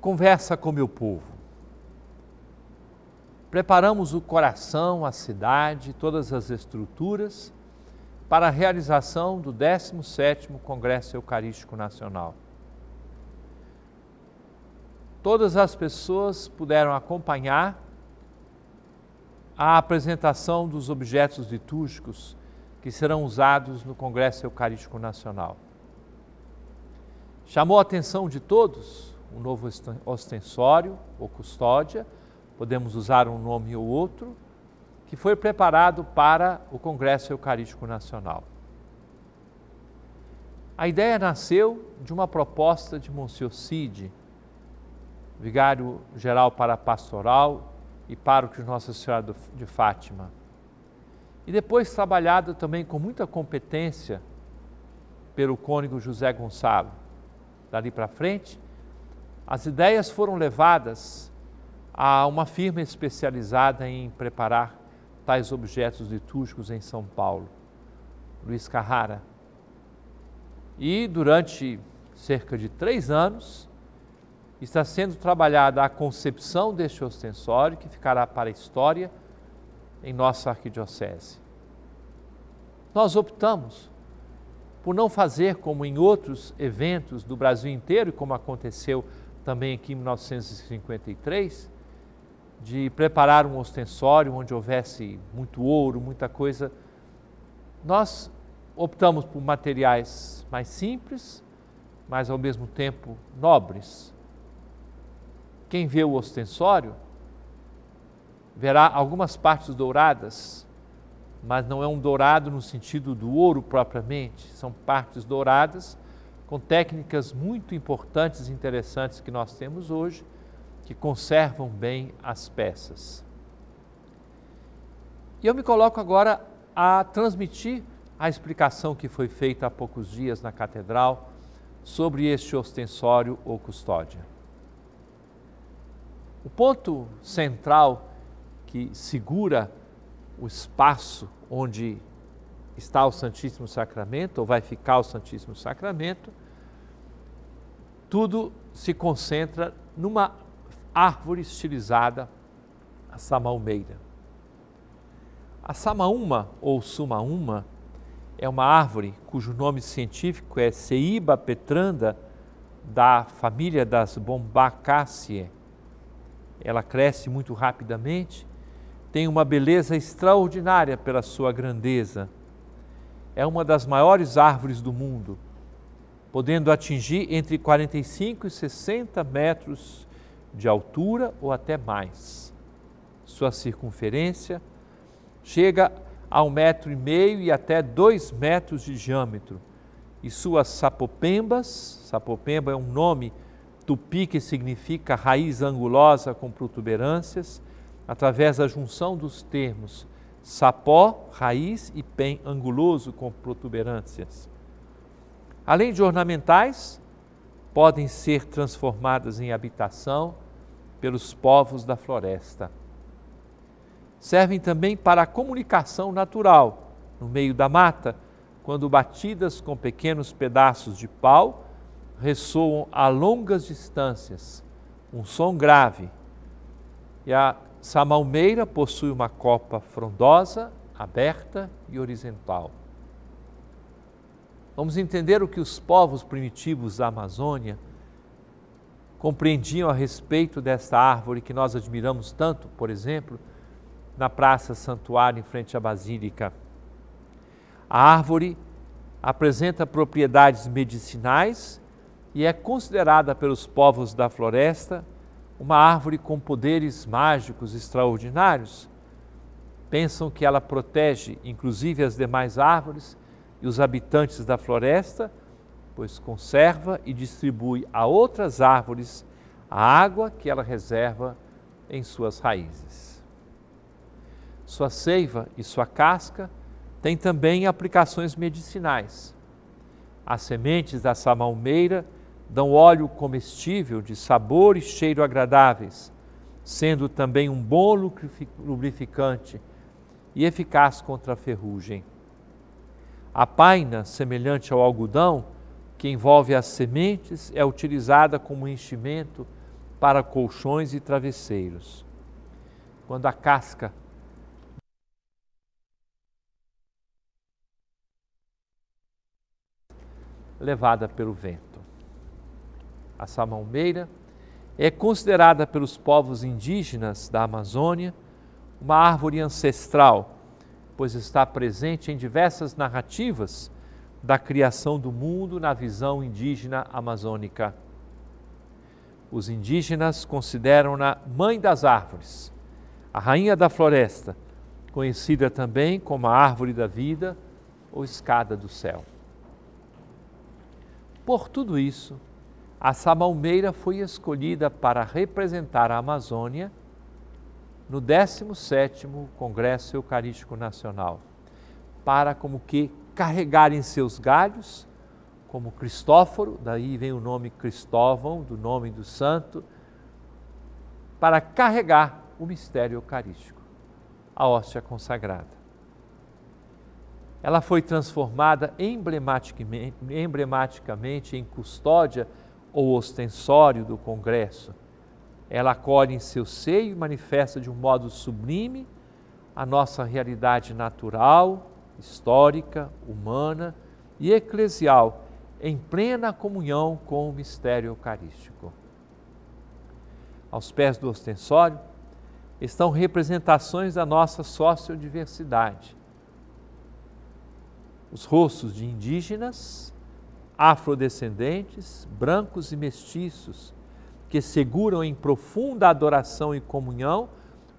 conversa com meu povo. Preparamos o coração, a cidade, todas as estruturas para a realização do 17º Congresso Eucarístico Nacional. Todas as pessoas puderam acompanhar a apresentação dos objetos litúrgicos que serão usados no Congresso Eucarístico Nacional. Chamou a atenção de todos um novo ostensório ou custódia, podemos usar um nome ou outro, que foi preparado para o Congresso Eucarístico Nacional. A ideia nasceu de uma proposta de Monsenhor Cid, vigário geral para a pastoral e pároco de Nossa Senhora de Fátima. E depois trabalhada também com muita competência pelo cônego José Gonçalo. Dali para frente, as ideias foram levadas a uma firma especializada em preparar tais objetos litúrgicos em São Paulo, Luiz Carrara. E durante cerca de três anos está sendo trabalhada a concepção deste ostensório que ficará para a história em nossa arquidiocese. Nós optamos por não fazer como em outros eventos do Brasil inteiro, como aconteceu também aqui em 1953, de preparar um ostensório onde houvesse muito ouro, muita coisa. Nós optamos por materiais mais simples, mas ao mesmo tempo nobres. Quem vê o ostensório verá algumas partes douradas, mas não é um dourado no sentido do ouro propriamente, são partes douradas com técnicas muito importantes e interessantes que nós temos hoje, que conservam bem as peças. E eu me coloco agora a transmitir a explicação que foi feita há poucos dias na catedral sobre este ostensório ou custódia. O ponto central que segura o espaço onde está o Santíssimo Sacramento, ou vai ficar o Santíssimo Sacramento, tudo se concentra numa árvore estilizada, a samalmeira. A samaúma ou sumaúma é uma árvore cujo nome científico é Ceiba petranda, da família das Bombacaceae. Ela cresce muito rapidamente, tem uma beleza extraordinária pela sua grandeza é uma das maiores árvores do mundo, podendo atingir entre 45 e 60 metros de altura ou até mais. Sua circunferência chega a um metro e meio e até dois metros de diâmetro. E suas sapopembas, sapopemba é um nome tupi que significa raiz angulosa com protuberâncias, através da junção dos termos sapó, raiz e pem anguloso com protuberâncias. Além de ornamentais, podem ser transformadas em habitação pelos povos da floresta. Servem também para a comunicação natural, no meio da mata, quando batidas com pequenos pedaços de pau, ressoam a longas distâncias, um som grave. E a Samalmeira possui uma copa frondosa, aberta e horizontal. Vamos entender o que os povos primitivos da Amazônia compreendiam a respeito desta árvore que nós admiramos tanto, por exemplo, na Praça Santuário, em frente à Basílica. A árvore apresenta propriedades medicinais e é considerada pelos povos da floresta uma árvore com poderes mágicos extraordinários. Pensam que ela protege inclusive as demais árvores e os habitantes da floresta, pois conserva e distribui a outras árvores a água que ela reserva em suas raízes. Sua seiva e sua casca têm também aplicações medicinais. As sementes da samalmeira dão óleo comestível de sabor e cheiro agradáveis, sendo também um bom lubrificante e eficaz contra a ferrugem. A paina, semelhante ao algodão, que envolve as sementes, é utilizada como enchimento para colchões e travesseiros. Quando a casca levada pelo vento a samalmeira, é considerada pelos povos indígenas da Amazônia uma árvore ancestral, pois está presente em diversas narrativas da criação do mundo na visão indígena amazônica. Os indígenas consideram-na mãe das árvores, a rainha da floresta, conhecida também como a árvore da vida ou escada do céu. Por tudo isso, a Samalmeira foi escolhida para representar a Amazônia no 17º Congresso Eucarístico Nacional, para como que carregar em seus galhos, como Cristóforo, daí vem o nome Cristóvão, do nome do santo, para carregar o mistério eucarístico, a hóstia consagrada. Ela foi transformada emblematicamente, emblematicamente em custódia ou ostensório do Congresso. Ela acolhe em seu seio e manifesta de um modo sublime a nossa realidade natural, histórica, humana e eclesial, em plena comunhão com o mistério eucarístico. Aos pés do ostensório estão representações da nossa sociodiversidade. Os rostos de indígenas, afrodescendentes, brancos e mestiços, que seguram em profunda adoração e comunhão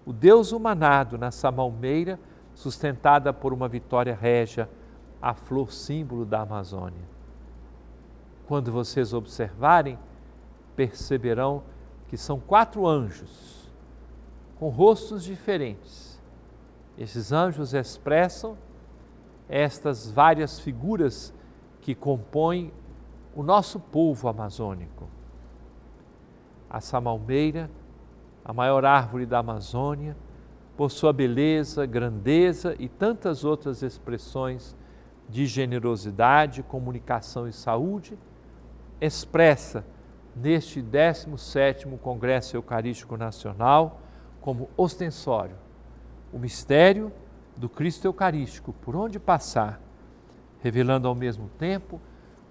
o Deus humanado nessa malmeira sustentada por uma vitória régia, a flor símbolo da Amazônia. Quando vocês observarem, perceberão que são quatro anjos com rostos diferentes. Esses anjos expressam estas várias figuras que compõe o nosso povo amazônico. A samalmeira, a maior árvore da Amazônia, por sua beleza, grandeza e tantas outras expressões de generosidade, comunicação e saúde, expressa neste 17º Congresso Eucarístico Nacional como ostensório o mistério do Cristo Eucarístico, por onde passar revelando ao mesmo tempo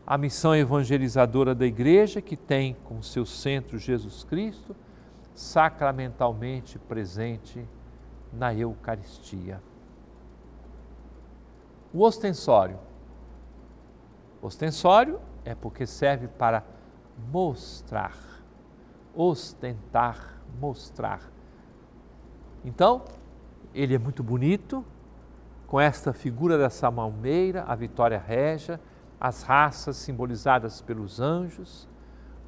a missão evangelizadora da Igreja, que tem como seu centro Jesus Cristo, sacramentalmente presente na Eucaristia. O ostensório. ostensório é porque serve para mostrar, ostentar, mostrar. Então, ele é muito bonito, com esta figura dessa malmeira, a vitória régia, as raças simbolizadas pelos anjos,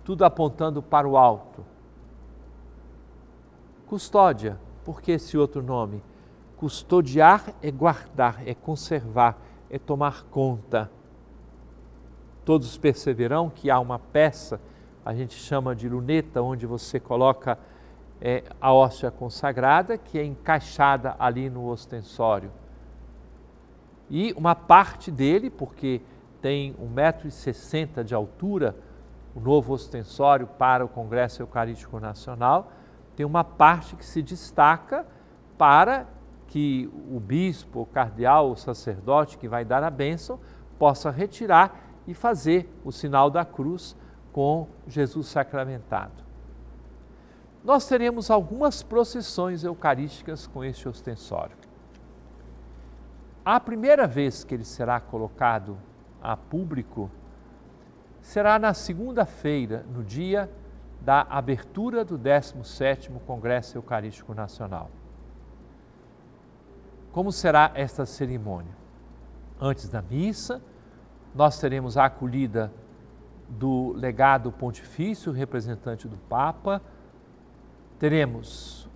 tudo apontando para o alto. Custódia, por que esse outro nome? Custodiar é guardar, é conservar, é tomar conta. Todos perceberão que há uma peça, a gente chama de luneta, onde você coloca é, a hóstia consagrada, que é encaixada ali no ostensório e uma parte dele, porque tem 1,60m de altura, o novo ostensório para o Congresso Eucarístico Nacional, tem uma parte que se destaca para que o bispo, o cardeal, o sacerdote que vai dar a bênção possa retirar e fazer o sinal da cruz com Jesus sacramentado. Nós teremos algumas procissões eucarísticas com este ostensório. A primeira vez que ele será colocado a público será na segunda-feira, no dia da abertura do 17º Congresso Eucarístico Nacional. Como será esta cerimônia? Antes da missa, nós teremos a acolhida do legado pontifício, representante do Papa, teremos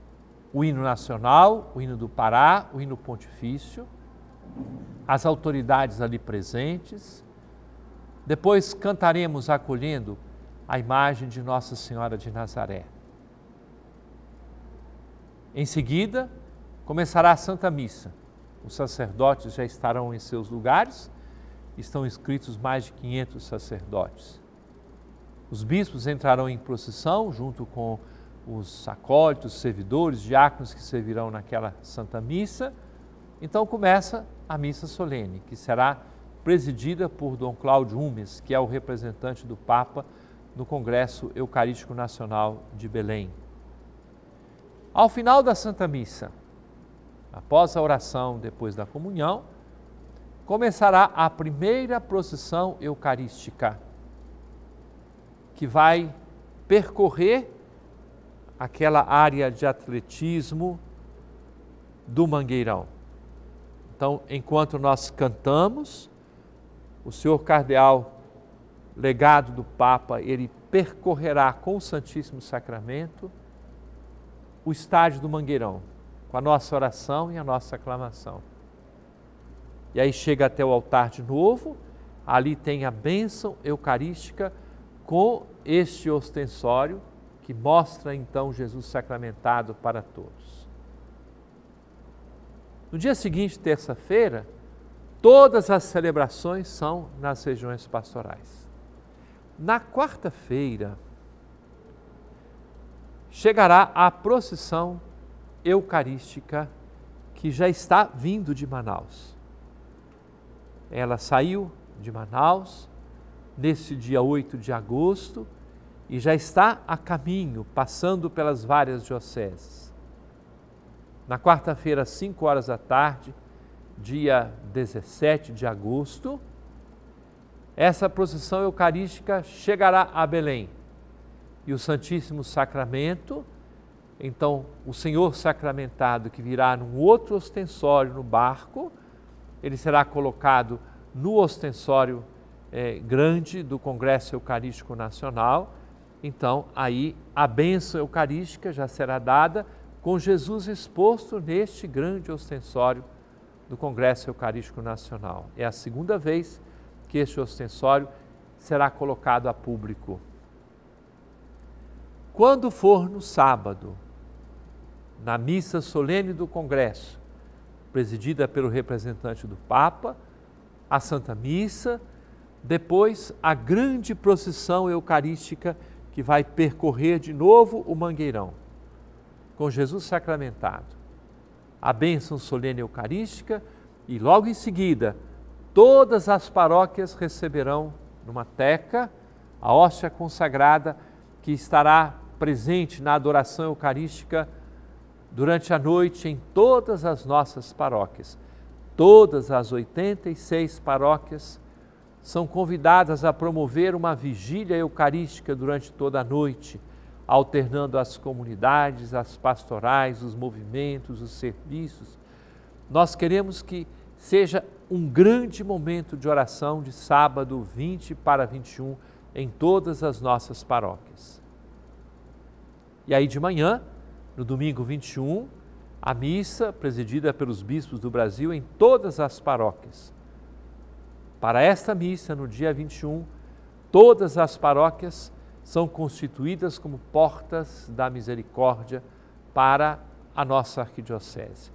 o hino nacional, o hino do Pará, o hino pontifício, as autoridades ali presentes. Depois cantaremos acolhendo a imagem de Nossa Senhora de Nazaré. Em seguida, começará a Santa Missa. Os sacerdotes já estarão em seus lugares, estão inscritos mais de 500 sacerdotes. Os bispos entrarão em procissão junto com os acólitos, servidores, diáconos que servirão naquela Santa Missa. Então começa a missa solene, que será presidida por Dom Cláudio Umes, que é o representante do Papa no Congresso Eucarístico Nacional de Belém. Ao final da Santa Missa, após a oração depois da comunhão, começará a primeira procissão eucarística, que vai percorrer aquela área de atletismo do Mangueirão. Então, enquanto nós cantamos, o senhor cardeal, legado do Papa, ele percorrerá com o Santíssimo Sacramento o estádio do Mangueirão, com a nossa oração e a nossa aclamação. E aí chega até o altar de novo, ali tem a bênção eucarística com este ostensório que mostra então Jesus sacramentado para todos. No dia seguinte, terça-feira, todas as celebrações são nas regiões pastorais. Na quarta-feira, chegará a procissão eucarística que já está vindo de Manaus. Ela saiu de Manaus neste dia 8 de agosto e já está a caminho, passando pelas várias dioceses na quarta-feira, às 5 horas da tarde, dia 17 de agosto, essa procissão eucarística chegará a Belém. E o Santíssimo Sacramento, então o Senhor sacramentado que virá num outro ostensório no barco, ele será colocado no ostensório eh, grande do Congresso Eucarístico Nacional. Então, aí a bênção eucarística já será dada com Jesus exposto neste grande ostensório do Congresso Eucarístico Nacional. É a segunda vez que este ostensório será colocado a público. Quando for no sábado, na missa solene do Congresso, presidida pelo representante do Papa, a Santa Missa, depois a grande procissão eucarística que vai percorrer de novo o Mangueirão com Jesus sacramentado, a bênção solene eucarística e logo em seguida todas as paróquias receberão numa teca a hóstia consagrada que estará presente na adoração eucarística durante a noite em todas as nossas paróquias. Todas as 86 paróquias são convidadas a promover uma vigília eucarística durante toda a noite alternando as comunidades, as pastorais, os movimentos, os serviços. Nós queremos que seja um grande momento de oração de sábado 20 para 21 em todas as nossas paróquias. E aí de manhã, no domingo 21, a missa presidida pelos bispos do Brasil em todas as paróquias. Para esta missa, no dia 21, todas as paróquias são constituídas como portas da misericórdia para a nossa arquidiocese.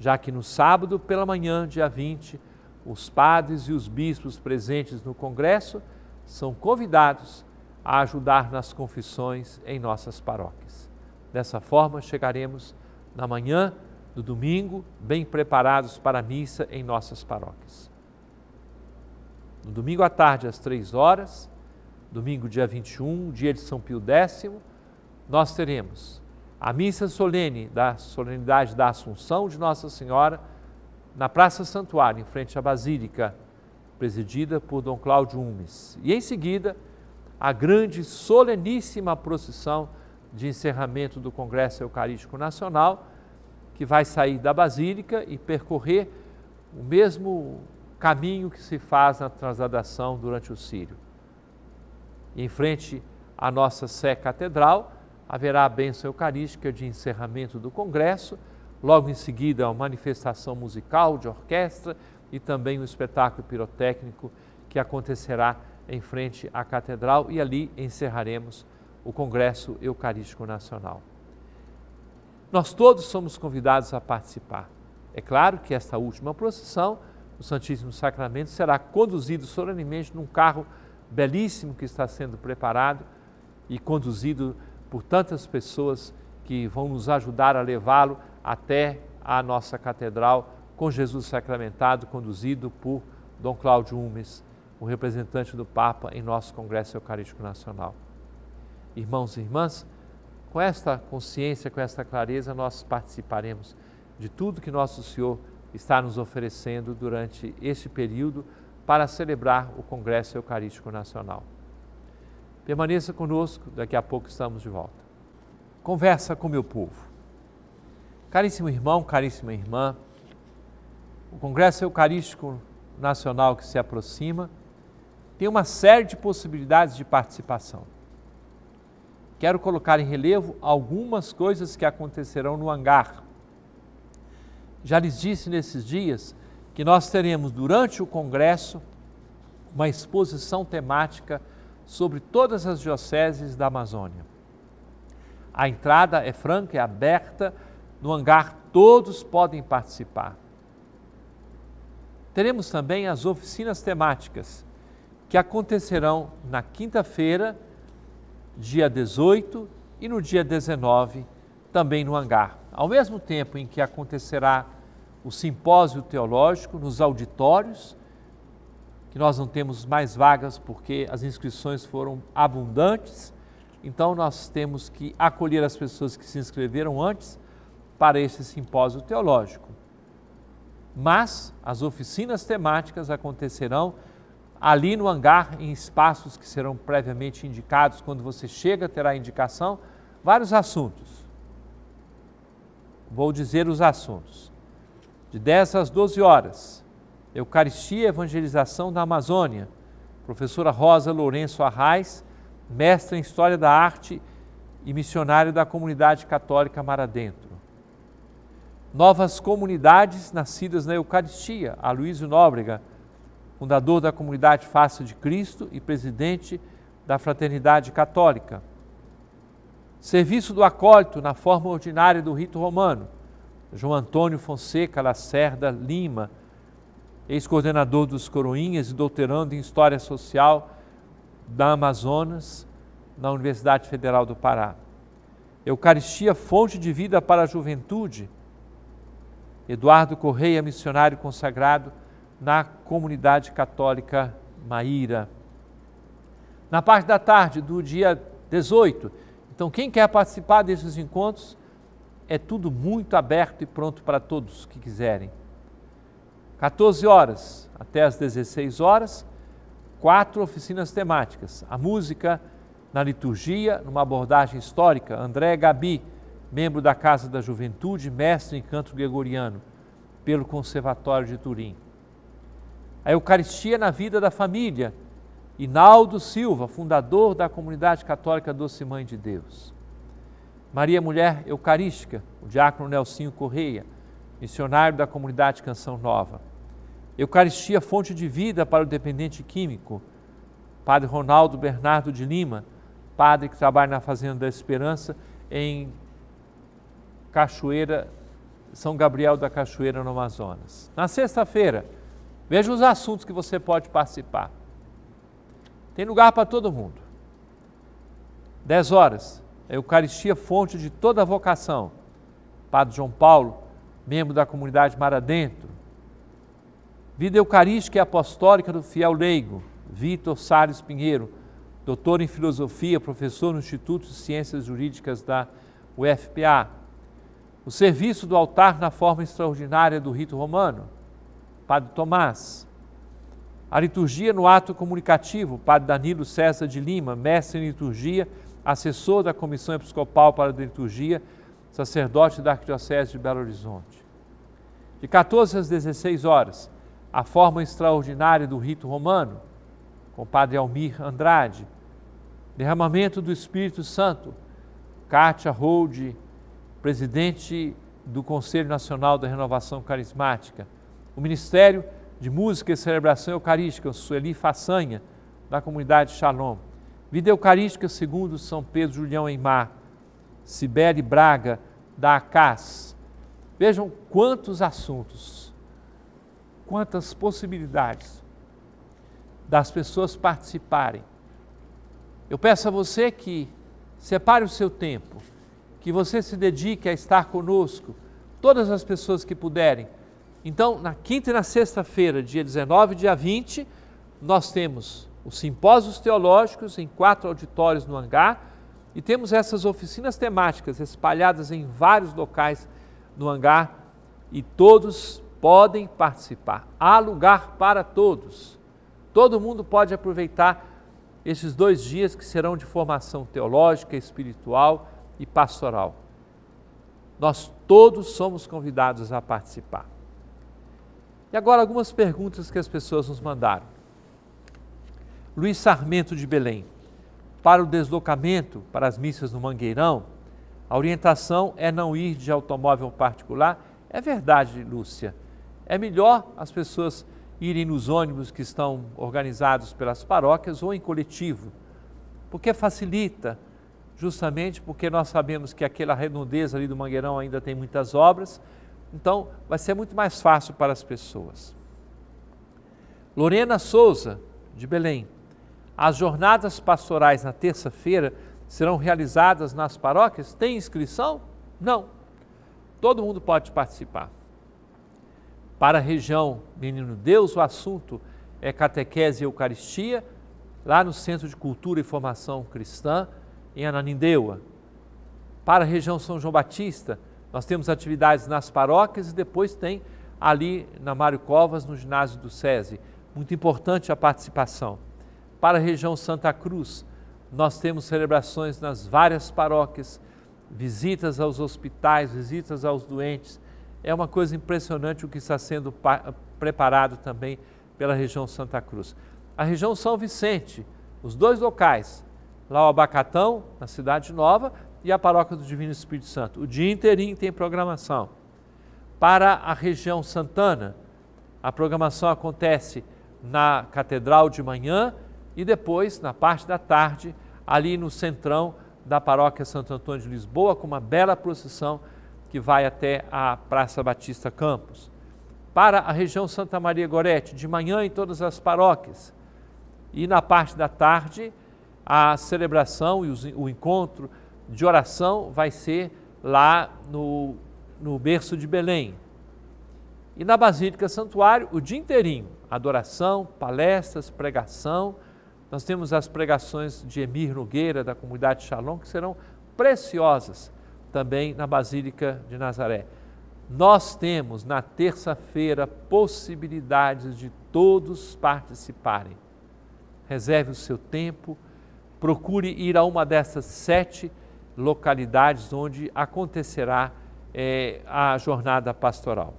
Já que no sábado, pela manhã, dia 20, os padres e os bispos presentes no Congresso são convidados a ajudar nas confissões em nossas paróquias. Dessa forma, chegaremos na manhã do domingo bem preparados para a missa em nossas paróquias. No domingo à tarde, às três horas, domingo, dia 21, dia de São Pio X, nós teremos a missa solene da solenidade da Assunção de Nossa Senhora na Praça Santuário, em frente à Basílica, presidida por Dom Cláudio Umes. E em seguida, a grande soleníssima procissão de encerramento do Congresso Eucarístico Nacional, que vai sair da Basílica e percorrer o mesmo caminho que se faz na transladação durante o Sírio. Em frente à nossa Sé Catedral, haverá a bênção eucarística de encerramento do Congresso, logo em seguida, a manifestação musical de orquestra e também o um espetáculo pirotécnico que acontecerá em frente à Catedral e ali encerraremos o Congresso Eucarístico Nacional. Nós todos somos convidados a participar. É claro que esta última procissão, o Santíssimo Sacramento, será conduzido solenemente num carro belíssimo que está sendo preparado e conduzido por tantas pessoas que vão nos ajudar a levá-lo até a nossa catedral com Jesus sacramentado, conduzido por Dom Cláudio Umes, o representante do Papa em nosso Congresso Eucarístico Nacional. Irmãos e irmãs, com esta consciência, com esta clareza, nós participaremos de tudo que nosso Senhor está nos oferecendo durante este período para celebrar o Congresso Eucarístico Nacional. Permaneça conosco, daqui a pouco estamos de volta. Conversa com meu povo. Caríssimo irmão, caríssima irmã, o Congresso Eucarístico Nacional que se aproxima tem uma série de possibilidades de participação. Quero colocar em relevo algumas coisas que acontecerão no hangar. Já lhes disse nesses dias que nós teremos durante o Congresso uma exposição temática sobre todas as dioceses da Amazônia. A entrada é franca, é aberta, no hangar todos podem participar. Teremos também as oficinas temáticas, que acontecerão na quinta-feira, dia 18 e no dia 19, também no hangar. Ao mesmo tempo em que acontecerá o simpósio teológico nos auditórios, que nós não temos mais vagas porque as inscrições foram abundantes. Então nós temos que acolher as pessoas que se inscreveram antes para esse simpósio teológico. Mas as oficinas temáticas acontecerão ali no hangar, em espaços que serão previamente indicados. Quando você chega, terá indicação. Vários assuntos. Vou dizer os assuntos de 10 às 12 horas, Eucaristia e Evangelização da Amazônia, professora Rosa Lourenço Arraes, mestra em História da Arte e missionária da comunidade católica Maradentro. Novas comunidades nascidas na Eucaristia, Aloysio Nóbrega, fundador da comunidade Fácil de Cristo e presidente da Fraternidade Católica. Serviço do acólito na forma ordinária do rito romano, João Antônio Fonseca Lacerda Lima, ex-coordenador dos Coroinhas e doutorando em História Social da Amazonas, na Universidade Federal do Pará. Eucaristia, fonte de vida para a juventude. Eduardo Correia, missionário consagrado na comunidade católica Maíra. Na parte da tarde do dia 18, então quem quer participar desses encontros, é tudo muito aberto e pronto para todos que quiserem. 14 horas até as 16 horas, quatro oficinas temáticas: a música na liturgia, numa abordagem histórica, André Gabi, membro da Casa da Juventude, mestre em canto gregoriano pelo Conservatório de Turim. A Eucaristia na vida da família, Inaldo Silva, fundador da comunidade católica Doce Mãe de Deus. Maria Mulher Eucarística, o diácono Nelsinho Correia, missionário da comunidade Canção Nova. Eucaristia, fonte de vida para o dependente químico, padre Ronaldo Bernardo de Lima, padre que trabalha na Fazenda da Esperança, em Cachoeira, São Gabriel da Cachoeira, no Amazonas. Na sexta-feira, veja os assuntos que você pode participar. Tem lugar para todo mundo. 10 horas, a Eucaristia fonte de toda a vocação. Padre João Paulo, membro da comunidade Maradentro. Vida Eucarística e Apostólica do Fiel Leigo, Vitor Salles Pinheiro, doutor em Filosofia, professor no Instituto de Ciências Jurídicas da UFPA. O serviço do altar na forma extraordinária do rito romano, Padre Tomás. A liturgia no ato comunicativo, Padre Danilo César de Lima, mestre em liturgia, assessor da Comissão Episcopal para a Liturgia, sacerdote da Arquidiocese de Belo Horizonte. De 14 às 16 horas, a forma extraordinária do rito romano, com o padre Almir Andrade, derramamento do Espírito Santo, Kátia Hold, presidente do Conselho Nacional da Renovação Carismática, o Ministério de Música e Celebração Eucarística, Sueli Façanha, da comunidade Shalom, Vida Eucarística segundo São Pedro Julião Eimar, Sibeli Braga, da ACAS. Vejam quantos assuntos, quantas possibilidades das pessoas participarem. Eu peço a você que separe o seu tempo, que você se dedique a estar conosco, todas as pessoas que puderem. Então, na quinta e na sexta-feira, dia 19 e dia 20, nós temos os simpósios teológicos em quatro auditórios no hangar e temos essas oficinas temáticas espalhadas em vários locais no hangar e todos podem participar. Há lugar para todos. Todo mundo pode aproveitar esses dois dias que serão de formação teológica, espiritual e pastoral. Nós todos somos convidados a participar. E agora algumas perguntas que as pessoas nos mandaram. Luiz Sarmento de Belém. Para o deslocamento para as missas no Mangueirão, a orientação é não ir de automóvel particular. É verdade, Lúcia. É melhor as pessoas irem nos ônibus que estão organizados pelas paróquias ou em coletivo, porque facilita, justamente porque nós sabemos que aquela redondeza ali do Mangueirão ainda tem muitas obras, então vai ser muito mais fácil para as pessoas. Lorena Souza, de Belém. As jornadas pastorais na terça-feira serão realizadas nas paróquias? Tem inscrição? Não. Todo mundo pode participar. Para a região Menino Deus, o assunto é catequese e Eucaristia, lá no Centro de Cultura e Formação Cristã, em Ananindeua. Para a região São João Batista, nós temos atividades nas paróquias e depois tem ali na Mário Covas, no ginásio do SESI. Muito importante a participação. Para a região Santa Cruz, nós temos celebrações nas várias paróquias, visitas aos hospitais, visitas aos doentes. É uma coisa impressionante o que está sendo preparado também pela região Santa Cruz. A região São Vicente, os dois locais, lá o Abacatão, na Cidade Nova, e a Paróquia do Divino Espírito Santo. O dia inteirinho tem programação. Para a região Santana, a programação acontece na Catedral de manhã e depois, na parte da tarde, ali no centrão da paróquia Santo Antônio de Lisboa, com uma bela procissão que vai até a Praça Batista Campos. Para a região Santa Maria Gorete, de manhã em todas as paróquias. E na parte da tarde, a celebração e o encontro de oração vai ser lá no, no berço de Belém. E na Basílica Santuário, o dia inteirinho, adoração, palestras, pregação, nós temos as pregações de Emir Nogueira, da comunidade Shalom, que serão preciosas também na Basílica de Nazaré. Nós temos na terça-feira possibilidades de todos participarem. Reserve o seu tempo, procure ir a uma dessas sete localidades onde acontecerá é, a jornada pastoral.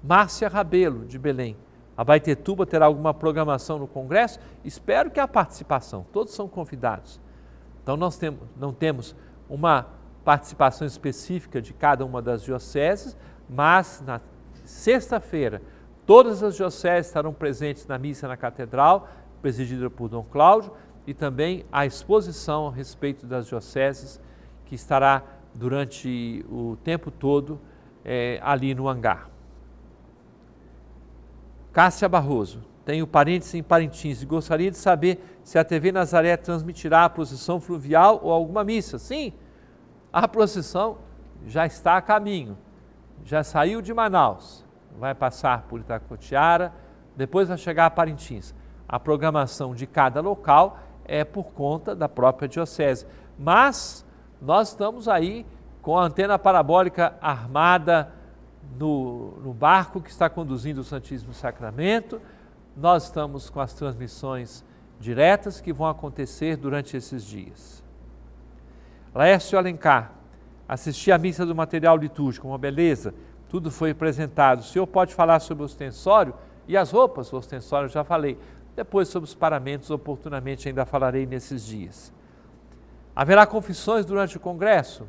Márcia Rabelo, de Belém, a Baitetuba terá alguma programação no Congresso? Espero que a participação, todos são convidados. Então nós temos, não temos uma participação específica de cada uma das dioceses, mas na sexta-feira todas as dioceses estarão presentes na missa na catedral, presidida por Dom Cláudio, e também a exposição a respeito das dioceses que estará durante o tempo todo é, ali no hangar. Cássia Barroso, tenho parentes em Parintins e gostaria de saber se a TV Nazaré transmitirá a procissão fluvial ou alguma missa. Sim, a procissão já está a caminho, já saiu de Manaus, vai passar por Itacoatiara, depois vai chegar a Parintins. A programação de cada local é por conta da própria diocese. Mas nós estamos aí com a antena parabólica armada no, no barco que está conduzindo o Santíssimo Sacramento. Nós estamos com as transmissões diretas que vão acontecer durante esses dias. Laércio Alencar, assisti à missa do material litúrgico, uma beleza, tudo foi apresentado. O senhor pode falar sobre o ostensório e as roupas, o ostensório eu já falei. Depois sobre os paramentos, oportunamente ainda falarei nesses dias. Haverá confissões durante o congresso,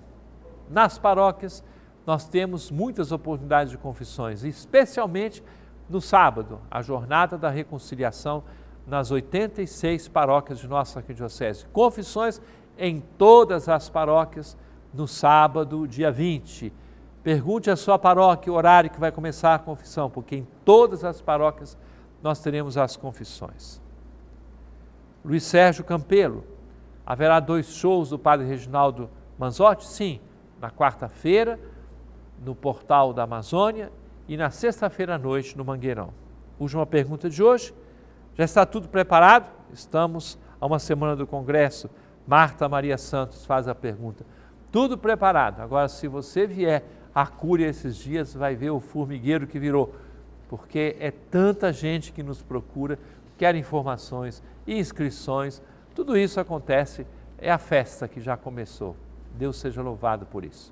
nas paróquias, nós temos muitas oportunidades de confissões, especialmente no sábado, a jornada da reconciliação nas 86 paróquias de nossa arquidiocese. Confissões em todas as paróquias no sábado, dia 20. Pergunte à sua paróquia o horário que vai começar a confissão, porque em todas as paróquias nós teremos as confissões. Luiz Sérgio Campelo, haverá dois shows do padre Reginaldo Manzotti? Sim, na quarta-feira, no portal da Amazônia e na sexta-feira à noite no Mangueirão. Última pergunta de hoje. Já está tudo preparado? Estamos a uma semana do Congresso. Marta Maria Santos faz a pergunta. Tudo preparado. Agora, se você vier a Cúria esses dias, vai ver o formigueiro que virou, porque é tanta gente que nos procura, quer informações, inscrições. Tudo isso acontece, é a festa que já começou. Deus seja louvado por isso.